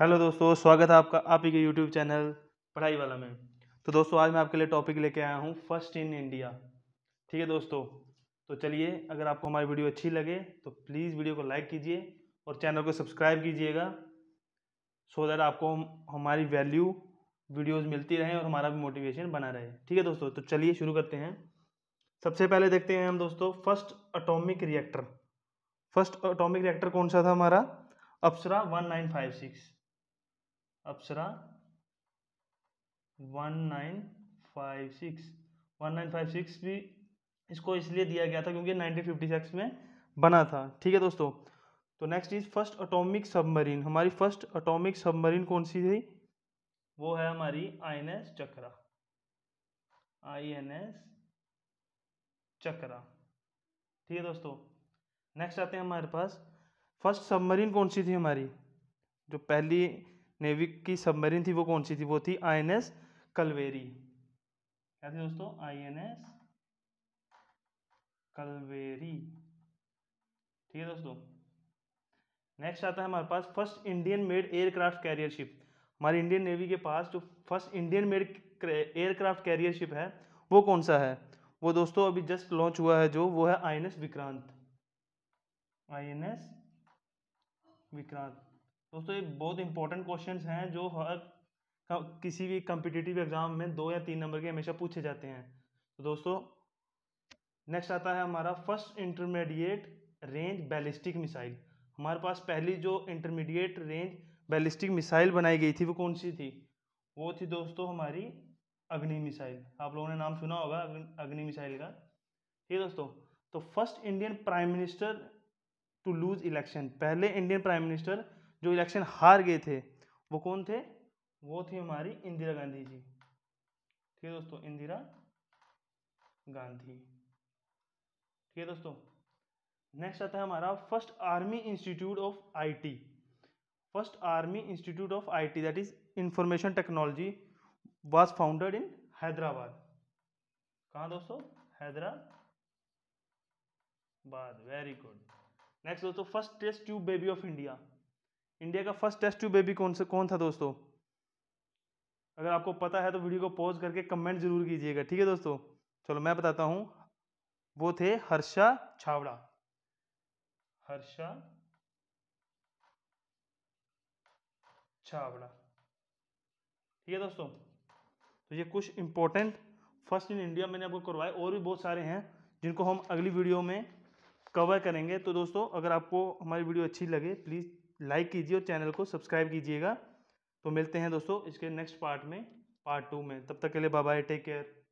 hello दोस्तों स्वागत है आपका आप ही के यूट्यूब चैनल पढ़ाई वाला में तो दोस्तों आज मैं आपके लिए टॉपिक लेके आया हूँ फर्स्ट इन इंडिया ठीक है दोस्तों तो चलिए अगर आपको हमारी वीडियो अच्छी लगे तो प्लीज़ वीडियो को लाइक कीजिए और चैनल को सब्सक्राइब कीजिएगा सो दैट आपको हमारी वैल्यू वीडियोज़ मिलती रहें और हमारा भी मोटिवेशन बना रहे ठीक है दोस्तों तो चलिए शुरू करते हैं सबसे पहले देखते हैं हम दोस्तों first atomic reactor first atomic reactor कौन सा था हमारा Apsara one nine five six Apsara one nine five six one nine five six भी इसको इसलिए दिया गया था क्योंकि नाइनटीन फिफ्टी सिक्स में बना था ठीक है दोस्तों तो next is first atomic submarine हमारी फर्स्ट अटोमिक सबमरीन कौन सी थी वो है हमारी I N S Chakra I N S Chakra ठीक है दोस्तों नेक्स्ट आते हैं हमारे पास फर्स्ट सबमरीन कौन सी थी हमारी जो पहली नेवी की सबमरीन थी वो कौन सी थी वो थी आई एन एस कलवेरी क्या थी दोस्तों आई एन एस कलवेरी ठीक है दोस्तों नेक्स्ट आता है हमारे पास first Indian made aircraft carrier ship हमारी इंडियन नेवी के पास जो first Indian made aircraft carrier ship है वो कौन सा है वो दोस्तों अभी जस्ट लॉन्च हुआ है जो वो है I N S Vikrant I N S Vikrant दोस्तों ये बहुत इंपॉर्टेंट क्वेश्चन हैं जो हर किसी भी कम्पिटिटिव एग्ज़ाम में दो या तीन नंबर के हमेशा पूछे जाते हैं तो दोस्तों नेक्स्ट आता है हमारा first intermediate range ballistic missile हमारे पास पहली जो इंटरमीडिएट रेंज बैलिस्टिक मिसाइल बनाई गई थी वो कौन सी थी वो थी दोस्तों हमारी अग्नि मिसाइल आप लोगों ने नाम सुना होगा अग्नि मिसाइल का ठीक है दोस्तों तो first Indian prime minister to lose election पहले इंडियन प्राइम मिनिस्टर जो इलेक्शन हार गए थे वो कौन थे वो थे हमारी इंदिरा गांधी जी ठीक है दोस्तों इंदिरा गांधी ठीक है दोस्तों नेक्स्ट आता है हमारा first army institute of IT first army institute of IT that is information technology was founded in Hyderabad कहा दोस्तों हैदराबाद वेरी गुड नेक्स्ट दोस्तों first test tube baby of India India का फर्स्ट टेस्ट ट्यूब बेबी कौन से कौन था दोस्तों अगर आपको पता है तो वीडियो को पॉज करके कमेंट जरूर कीजिएगा ठीक है दोस्तों चलो मैं बताता हूँ वो थे हर्षा छावड़ा हर्षा छावड़ा ठीक है दोस्तों तो ये कुछ इंपॉर्टेंट फर्स्ट इन इंडिया मैंने आपको करवाए और भी बहुत सारे हैं जिनको हम अगली वीडियो में कवर करेंगे तो दोस्तों अगर आपको हमारी वीडियो अच्छी लगे प्लीज़ लाइक कीजिए और चैनल को सब्सक्राइब कीजिएगा तो मिलते हैं दोस्तों इसके नेक्स्ट पार्ट में पार्ट टू में तब तक के लिए बाय बाय टेक केयर